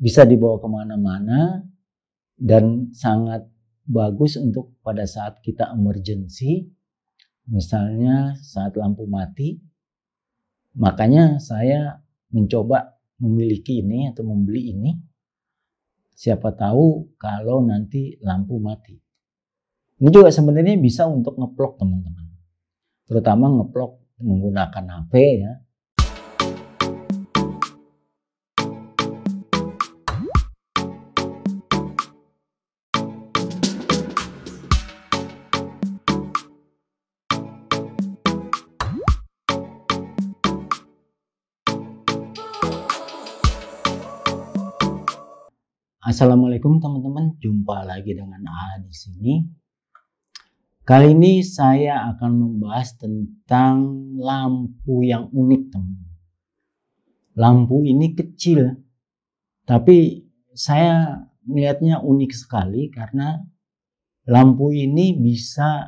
bisa dibawa kemana-mana dan sangat bagus untuk pada saat kita emergency, misalnya saat lampu mati. Makanya saya mencoba memiliki ini atau membeli ini. Siapa tahu kalau nanti lampu mati. Ini juga sebenarnya bisa untuk ngeplok teman-teman. Terutama ngeplok menggunakan HP ya. Assalamualaikum teman-teman, jumpa lagi dengan A di sini. Kali ini saya akan membahas tentang lampu yang unik, teman. Lampu ini kecil, tapi saya melihatnya unik sekali karena lampu ini bisa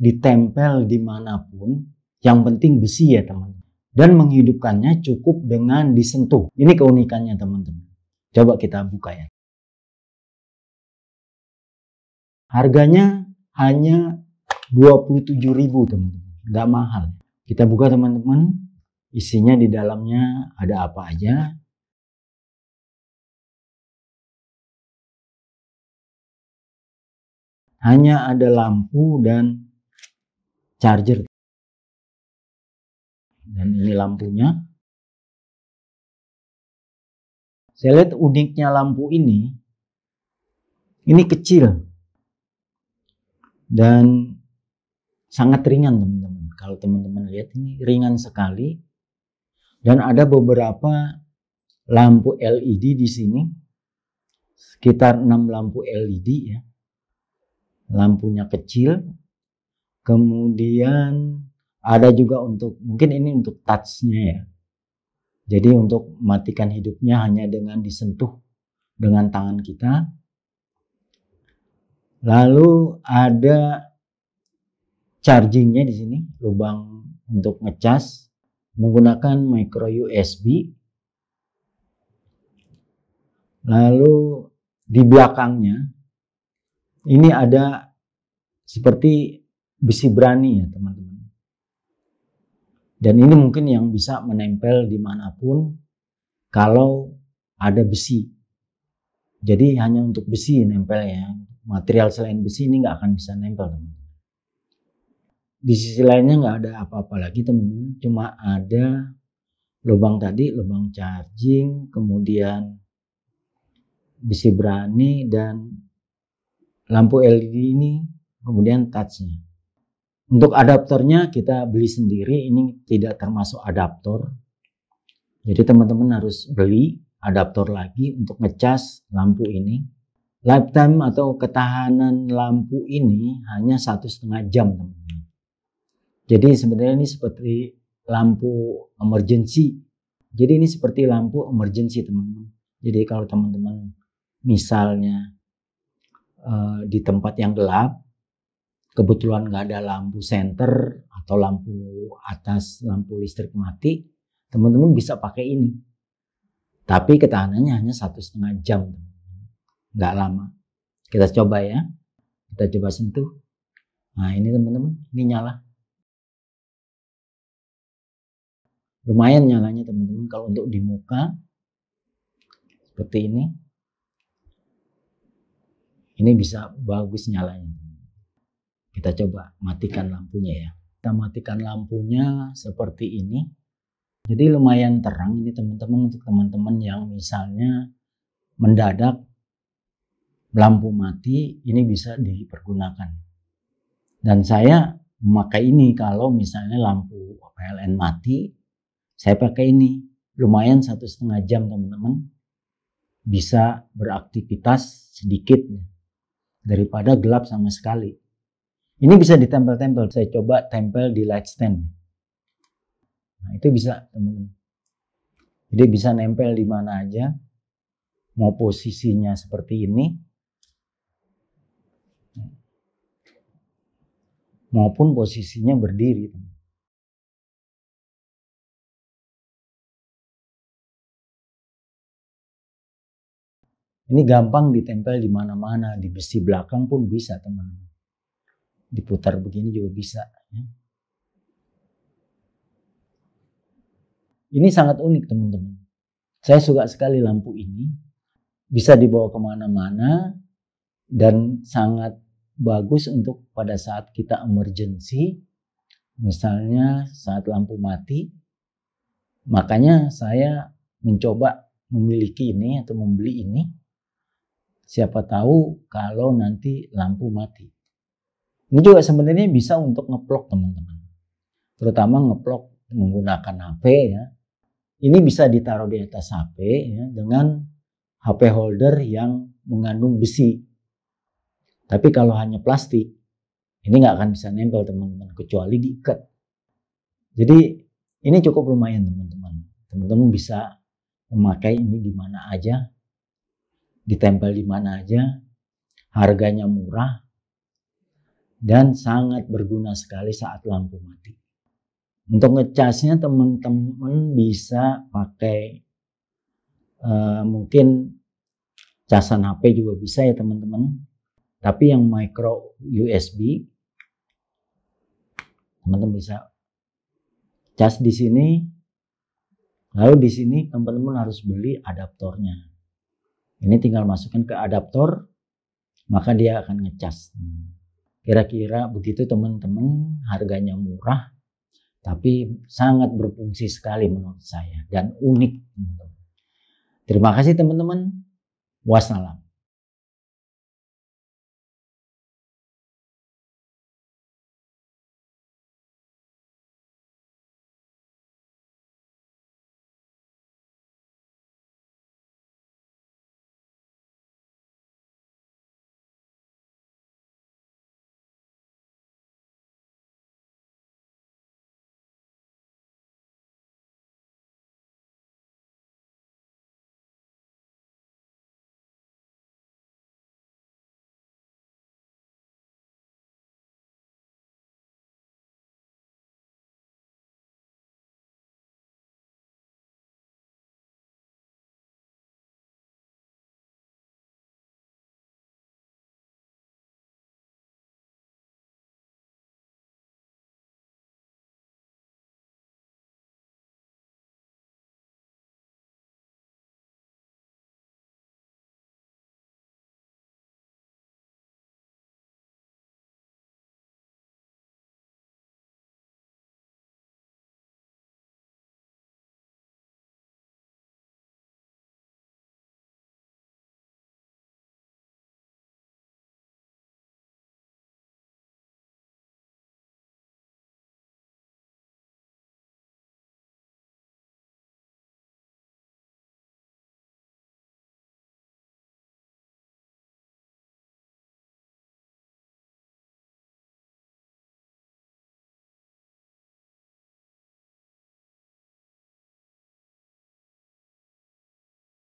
ditempel dimanapun, yang penting besi ya teman teman. Dan menghidupkannya cukup dengan disentuh. Ini keunikannya teman-teman. Coba kita buka ya. Harganya hanya 27.000 teman-teman. Gak mahal. Kita buka teman-teman. Isinya di dalamnya ada apa aja. Hanya ada lampu dan charger. Dan ini lampunya. Saya lihat uniknya lampu ini, ini kecil dan sangat ringan teman-teman. Kalau teman-teman lihat ini ringan sekali dan ada beberapa lampu LED di sini sekitar 6 lampu LED ya. Lampunya kecil. Kemudian ada juga untuk mungkin ini untuk touchnya ya. Jadi untuk matikan hidupnya hanya dengan disentuh dengan tangan kita Lalu ada chargingnya di sini, lubang untuk ngecas menggunakan micro USB. Lalu di belakangnya ini ada seperti besi berani ya teman-teman. Dan ini mungkin yang bisa menempel dimanapun kalau ada besi. Jadi hanya untuk besi nempel ya, material selain besi ini nggak akan bisa nempel teman-teman. Di sisi lainnya nggak ada apa-apa lagi teman-teman, cuma ada lubang tadi, lubang charging, kemudian besi berani dan lampu LED ini, kemudian touchnya. Untuk adaptornya kita beli sendiri, ini tidak termasuk adaptor. Jadi teman-teman harus beli adaptor lagi untuk ngecas lampu ini lifetime atau ketahanan lampu ini hanya satu setengah jam teman-teman. Jadi sebenarnya ini seperti lampu emergency. Jadi ini seperti lampu emergency teman-teman. Jadi kalau teman-teman misalnya uh, di tempat yang gelap, kebetulan nggak ada lampu center atau lampu atas lampu listrik mati, teman-teman bisa pakai ini. Tapi ketahanannya hanya satu setengah jam teman-teman nggak lama. Kita coba ya. Kita coba sentuh. Nah ini teman-teman, ini nyala. Lumayan nyalanya teman-teman kalau untuk di muka. Seperti ini. Ini bisa bagus nyalanya. Kita coba matikan lampunya ya. Kita matikan lampunya seperti ini. Jadi lumayan terang ini teman-teman untuk teman-teman yang misalnya mendadak lampu mati ini bisa dipergunakan. Dan saya memakai ini kalau misalnya lampu PLN mati, saya pakai ini. Lumayan satu setengah jam teman-teman bisa beraktivitas sedikit daripada gelap sama sekali. Ini bisa ditempel-tempel. Saya coba tempel di light stand. Nah, itu bisa teman-teman. Jadi bisa nempel di mana aja. Mau posisinya seperti ini, maupun posisinya berdiri. Ini gampang ditempel di mana-mana, di besi belakang pun bisa teman-teman. Diputar begini juga bisa. Ya. Ini sangat unik teman-teman. Saya suka sekali lampu ini. Bisa dibawa kemana-mana dan sangat bagus untuk pada saat kita emergency, misalnya saat lampu mati. Makanya saya mencoba memiliki ini atau membeli ini. Siapa tahu kalau nanti lampu mati. Ini juga sebenarnya bisa untuk ngeplok teman-teman. Terutama ngeplok menggunakan HP ya. Ini bisa ditaruh di atas HP ya, dengan HP holder yang mengandung besi tapi kalau hanya plastik, ini nggak akan bisa nempel teman-teman kecuali diikat. Jadi ini cukup lumayan teman-teman. Teman-teman bisa memakai ini di mana aja, ditempel di mana aja, harganya murah dan sangat berguna sekali saat lampu mati. Untuk ngecasnya teman-teman bisa pakai uh, mungkin casan HP juga bisa ya teman-teman tapi yang micro USB, teman-teman bisa cas di sini. Lalu di sini teman-teman harus beli adaptornya. Ini tinggal masukkan ke adaptor, maka dia akan ngecas. Kira-kira begitu teman-teman, harganya murah, tapi sangat berfungsi sekali menurut saya dan unik teman-teman. Terima kasih teman-teman. Wassalam.